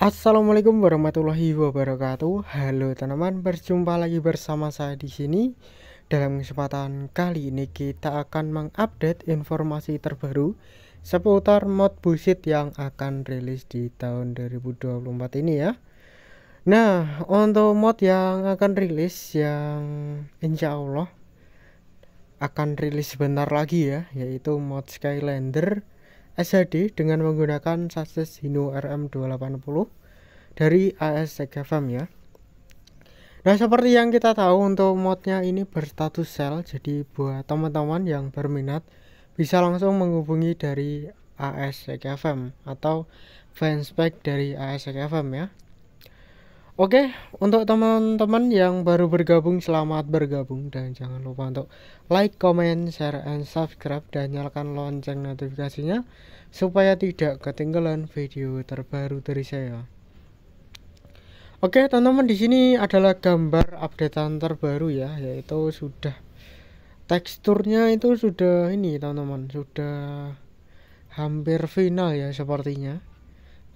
Assalamualaikum warahmatullahi wabarakatuh. Halo teman-teman, berjumpa lagi bersama saya di sini. Dalam kesempatan kali ini kita akan mengupdate informasi terbaru seputar mod busit yang akan rilis di tahun 2024 ini ya. Nah, untuk mod yang akan rilis yang insya Allah akan rilis sebentar lagi ya, yaitu mod Skylander SHD dengan menggunakan sasis Hino RM280 dari AS Segafam ya Nah seperti yang kita tahu untuk modnya ini berstatus sel jadi buat teman-teman yang berminat bisa langsung menghubungi dari AS FM atau fanspage dari AS FM ya. Oke, untuk teman-teman yang baru bergabung selamat bergabung dan jangan lupa untuk like, comment, share, and subscribe dan nyalakan lonceng notifikasinya supaya tidak ketinggalan video terbaru dari saya. Oke teman-teman di sini adalah gambar updatean terbaru ya yaitu sudah teksturnya itu sudah ini teman-teman sudah hampir final ya sepertinya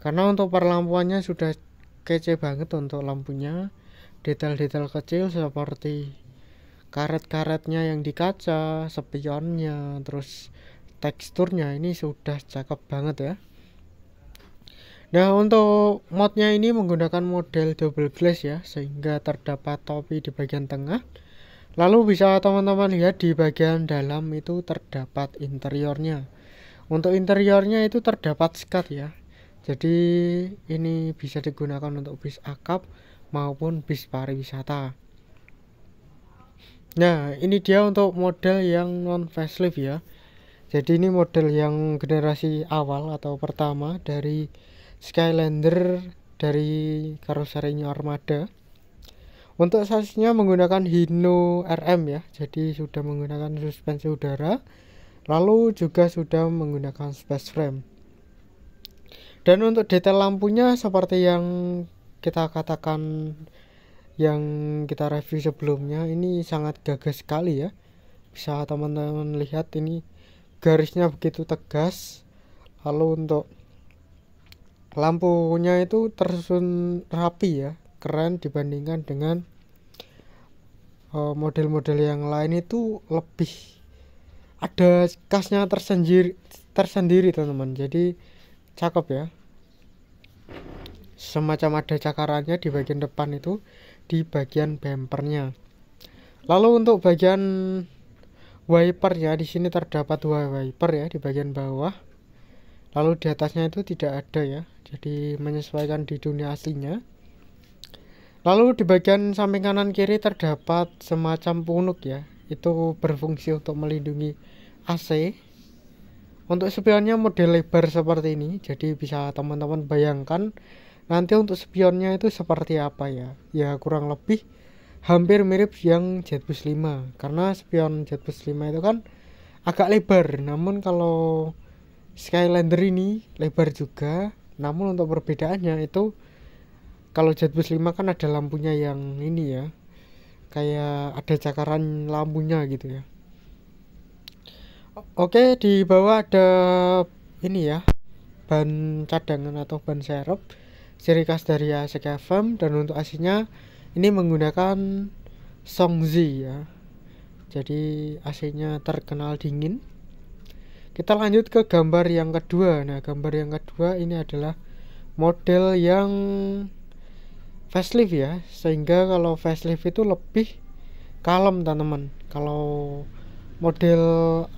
karena untuk perlampuannya sudah kece banget untuk lampunya detail-detail kecil seperti karet-karetnya yang di kaca, spionnya, terus teksturnya ini sudah cakep banget ya. Nah untuk modnya ini menggunakan model double glass ya sehingga terdapat topi di bagian tengah lalu bisa teman-teman lihat di bagian dalam itu terdapat interiornya untuk interiornya itu terdapat skat ya jadi ini bisa digunakan untuk bis akap maupun bis pariwisata nah ini dia untuk model yang non facelift ya jadi ini model yang generasi awal atau pertama dari Skylander dari karoseri New Armada untuk sasisnya menggunakan Hino RM ya jadi sudah menggunakan suspensi udara lalu juga sudah menggunakan space frame dan untuk detail lampunya seperti yang kita katakan yang kita review sebelumnya ini sangat gagah sekali ya bisa teman-teman lihat ini garisnya begitu tegas lalu untuk lampunya itu tersusun rapi ya keren dibandingkan dengan eh, model-model uh, yang lain itu lebih ada khasnya tersendiri tersendiri teman-teman jadi cakep ya semacam ada cakarannya di bagian depan itu di bagian bempernya lalu untuk bagian wipernya di sini terdapat dua wiper ya di bagian bawah lalu di atasnya itu tidak ada ya jadi menyesuaikan di dunia aslinya lalu di bagian samping kanan kiri terdapat semacam punuk ya itu berfungsi untuk melindungi AC untuk spionnya model lebar seperti ini jadi bisa teman-teman bayangkan nanti untuk spionnya itu seperti apa ya ya kurang lebih hampir mirip yang Jetbus 5 karena spion Jetbus 5 itu kan agak lebar namun kalau Skylander ini lebar juga namun untuk perbedaannya itu kalau Jetbus 5 kan ada lampunya yang ini ya kayak ada cakaran lampunya gitu ya oke di bawah ada ini ya ban cadangan atau ban serep ciri khas dari ASEC FM dan untuk aslinya ini menggunakan Songzi ya jadi AC-nya terkenal dingin kita lanjut ke gambar yang kedua nah gambar yang kedua ini adalah model yang facelift ya sehingga kalau facelift itu lebih kalem teman-teman kalau model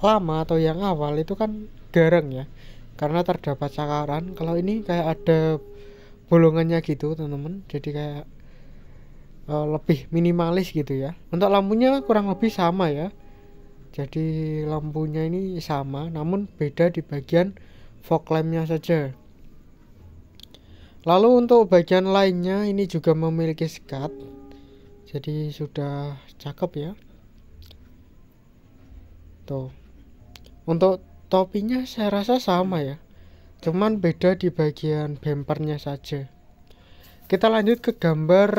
lama atau yang awal itu kan garang ya karena terdapat cakaran kalau ini kayak ada bolongannya gitu teman-teman jadi kayak uh, lebih minimalis gitu ya untuk lampunya kurang lebih sama ya jadi lampunya ini sama namun beda di bagian fog lampnya saja lalu untuk bagian lainnya ini juga memiliki sekat jadi sudah cakep ya tuh untuk topinya saya rasa sama ya cuman beda di bagian bempernya saja kita lanjut ke gambar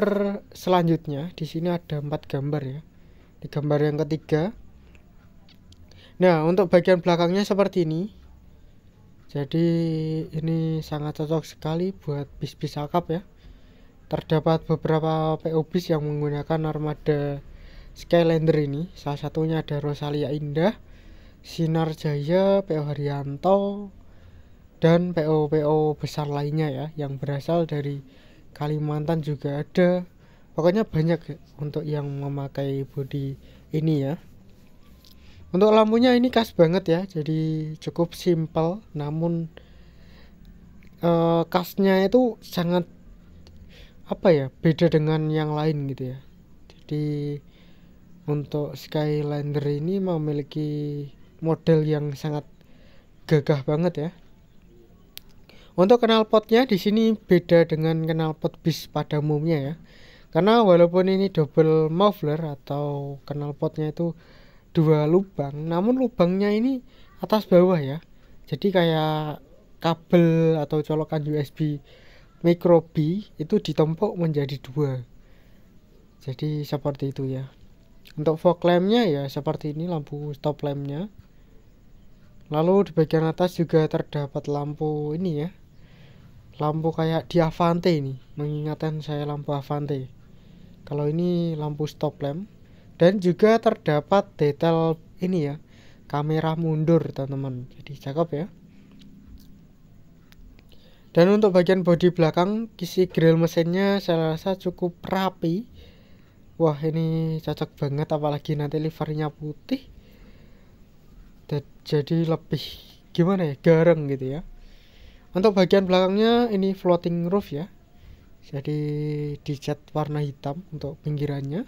selanjutnya di sini ada empat gambar ya di gambar yang ketiga Nah untuk bagian belakangnya seperti ini Jadi ini sangat cocok sekali buat bis-bis akap ya Terdapat beberapa PO bis yang menggunakan armada Skylander ini Salah satunya ada Rosalia Indah Sinar Jaya, PO Haryanto Dan PO-PO besar lainnya ya Yang berasal dari Kalimantan juga ada Pokoknya banyak untuk yang memakai bodi ini ya untuk lampunya ini khas banget ya, jadi cukup simple namun eh, khasnya itu sangat apa ya, beda dengan yang lain gitu ya. Jadi untuk Skylander ini memiliki model yang sangat gagah banget ya. Untuk knalpotnya di sini beda dengan knalpot bis pada umumnya ya. Karena walaupun ini double muffler atau knalpotnya itu dua lubang namun lubangnya ini atas bawah ya jadi kayak kabel atau colokan USB micro B itu ditempuk menjadi dua jadi seperti itu ya untuk fog lampnya ya seperti ini lampu stop lampnya lalu di bagian atas juga terdapat lampu ini ya lampu kayak di Avante ini mengingatkan saya lampu Avante kalau ini lampu stop lamp dan juga terdapat detail ini ya kamera mundur teman-teman jadi cakep ya dan untuk bagian bodi belakang kisi grill mesinnya saya rasa cukup rapi wah ini cocok banget apalagi nanti livernya putih dan jadi lebih gimana ya garang gitu ya untuk bagian belakangnya ini floating roof ya jadi dicat warna hitam untuk pinggirannya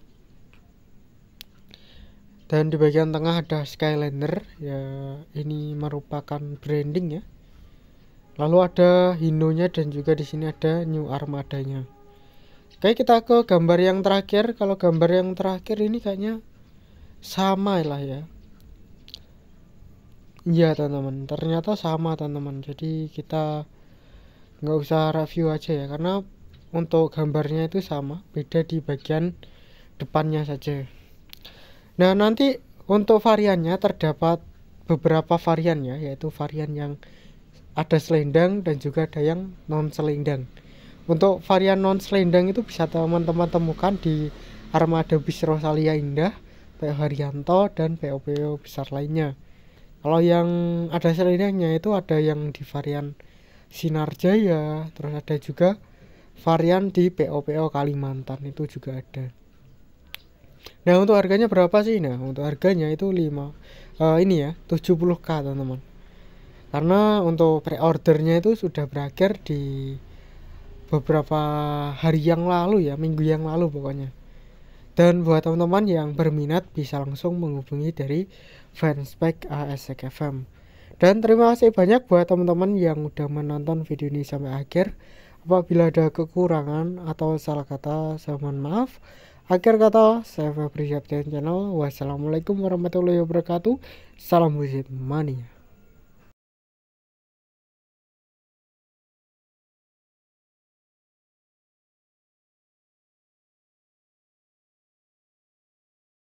dan di bagian tengah ada Skylander ya ini merupakan branding ya lalu ada Hinonya dan juga di sini ada New Armadanya oke kita ke gambar yang terakhir kalau gambar yang terakhir ini kayaknya sama lah ya iya teman-teman ternyata sama teman-teman jadi kita nggak usah review aja ya karena untuk gambarnya itu sama beda di bagian depannya saja Nah, nanti untuk variannya terdapat beberapa variannya yaitu varian yang ada selendang dan juga ada yang non selendang. Untuk varian non selendang itu bisa teman-teman temukan di Armada Bis Rosalia Indah, PO Haryanto dan PO-PO besar lainnya. Kalau yang ada selendangnya itu ada yang di varian Sinar Jaya, terus ada juga varian di PO-PO Kalimantan itu juga ada. Nah untuk harganya berapa sih? Nah untuk harganya itu 5 uh, eh, ini ya 70k teman-teman. Karena untuk pre-ordernya itu sudah berakhir di beberapa hari yang lalu ya minggu yang lalu pokoknya. Dan buat teman-teman yang berminat bisa langsung menghubungi dari Fanspec ASK FM. Dan terima kasih banyak buat teman-teman yang udah menonton video ini sampai akhir. Apabila ada kekurangan atau salah kata, saya mohon maaf. Akhir kata, saya Febri Channel. Wassalamualaikum warahmatullahi wabarakatuh. Salam musik mania.